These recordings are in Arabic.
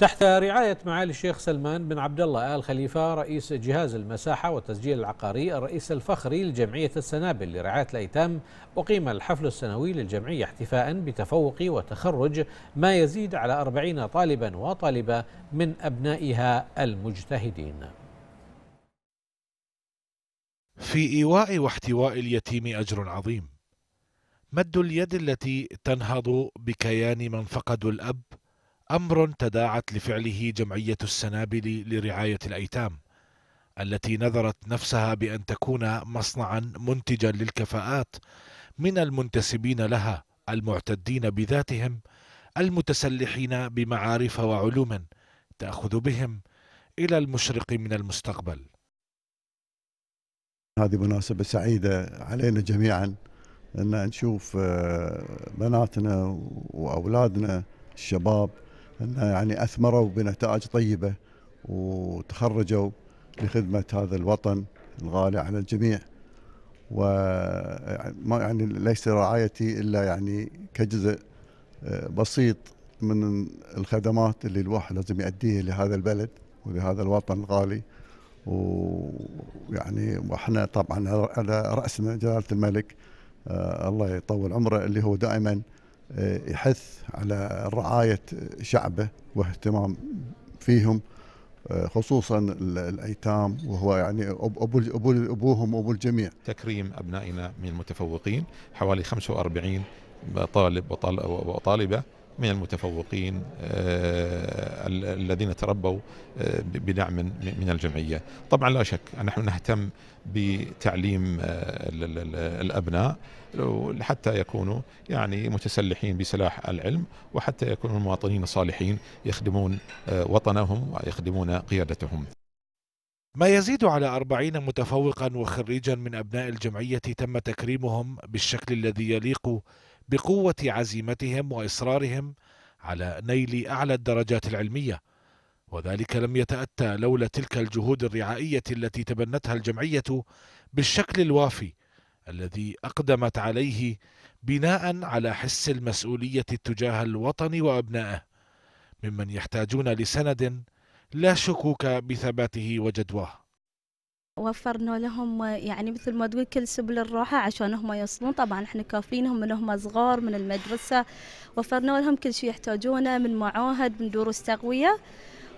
تحت رعاية معالي الشيخ سلمان بن عبد الله آل خليفة رئيس جهاز المساحة والتسجيل العقاري الرئيس الفخري لجمعية السنابل لرعاية الأيتام أقيم الحفل السنوي للجمعية احتفاء بتفوق وتخرج ما يزيد على أربعين طالبا وطالبة من أبنائها المجتهدين في إيواء واحتواء اليتيم أجر عظيم مد اليد التي تنهض بكيان من فقدوا الأب أمر تداعت لفعله جمعية السنابل لرعاية الأيتام التي نذرت نفسها بأن تكون مصنعا منتجا للكفاءات من المنتسبين لها المعتدين بذاتهم المتسلحين بمعارف وعلوم تأخذ بهم إلى المشرق من المستقبل هذه مناسبة سعيدة علينا جميعا أن نشوف آه، بناتنا وأولادنا الشباب يعني اثمروا بنتائج طيبه وتخرجوا لخدمه هذا الوطن الغالي على الجميع و يعني ليس رعايتي الا يعني كجزء آه، بسيط من الخدمات اللي الواحد لازم يؤديها لهذا البلد ولهذا الوطن الغالي ويعني واحنا طبعا على راسنا جلاله الملك آه، الله يطول عمره اللي هو دائما آه، يحث على رعاية شعبه واهتمام فيهم آه، خصوصا الايتام وهو يعني ابو ابو ابوهم وابو الجميع تكريم ابنائنا من المتفوقين حوالي 45 طالب وطالبه من المتفوقين آه، الذين تربوا آه، بدعم من الجمعية طبعا لا شك نحن نهتم بتعليم آه، الأبناء حتى يكونوا يعني متسلحين بسلاح العلم وحتى يكونوا مواطنين صالحين يخدمون وطنهم ويخدمون قيادتهم ما يزيد على أربعين متفوقا وخريجا من أبناء الجمعية تم تكريمهم بالشكل الذي يليق بقوة عزيمتهم وإصرارهم على نيل أعلى الدرجات العلمية وذلك لم يتأتى لولا تلك الجهود الرعائية التي تبنتها الجمعية بالشكل الوافي الذي أقدمت عليه بناء على حس المسؤولية تجاه الوطن وأبنائه ممن يحتاجون لسند لا شكوك بثباته وجدواه وفرنا لهم يعني مثل ما تقول كل سبل الراحة عشان هم يوصلون طبعا احنا كافينهم من هم صغار من المدرسة وفرنا لهم كل شيء يحتاجونه من معاهد من دروس تقوية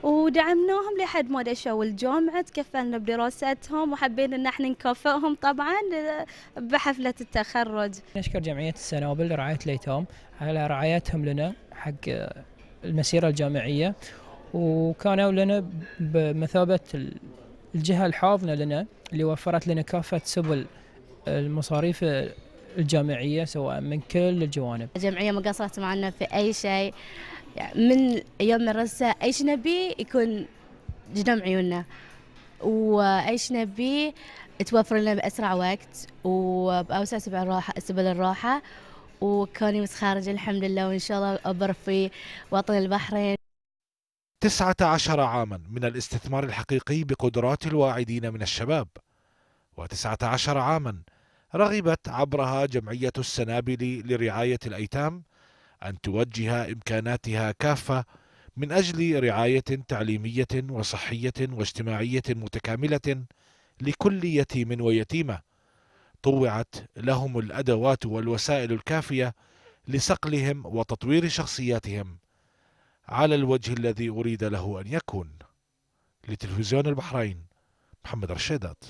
ودعمناهم لحد ما دشوا الجامعة تكفلنا بدراستهم وحبينا ان احنا نكافئهم طبعا آه، بحفلة التخرج. نشكر جمعية السنابل لرعاية الأيتام على رعايتهم لنا حق آه، المسيرة الجامعية وكانوا لنا بمثابة الجهة الحاضنة لنا اللي وفرت لنا كافة سبل المصاريف الجامعية سواء من كل الجوانب الجمعية ما قصرت معنا في أي شيء يعني من يوم المدرسة أيش نبي يكون جدام عيوننا وأيش نبي توفر لنا بأسرع وقت وبأوسع سبل الراحة, سبل الراحة وكوني متخرج الحمد لله وإن شاء الله أبر في وطن البحرين تسعة عشر عاما من الاستثمار الحقيقي بقدرات الواعدين من الشباب وتسعة عشر عاما رغبت عبرها جمعية السنابل لرعاية الأيتام أن توجه إمكاناتها كافة من أجل رعاية تعليمية وصحية واجتماعية متكاملة لكل يتيم ويتيمة طوعت لهم الأدوات والوسائل الكافية لصقلهم وتطوير شخصياتهم على الوجه الذي أريد له أن يكون لتلفزيون البحرين محمد رشيدات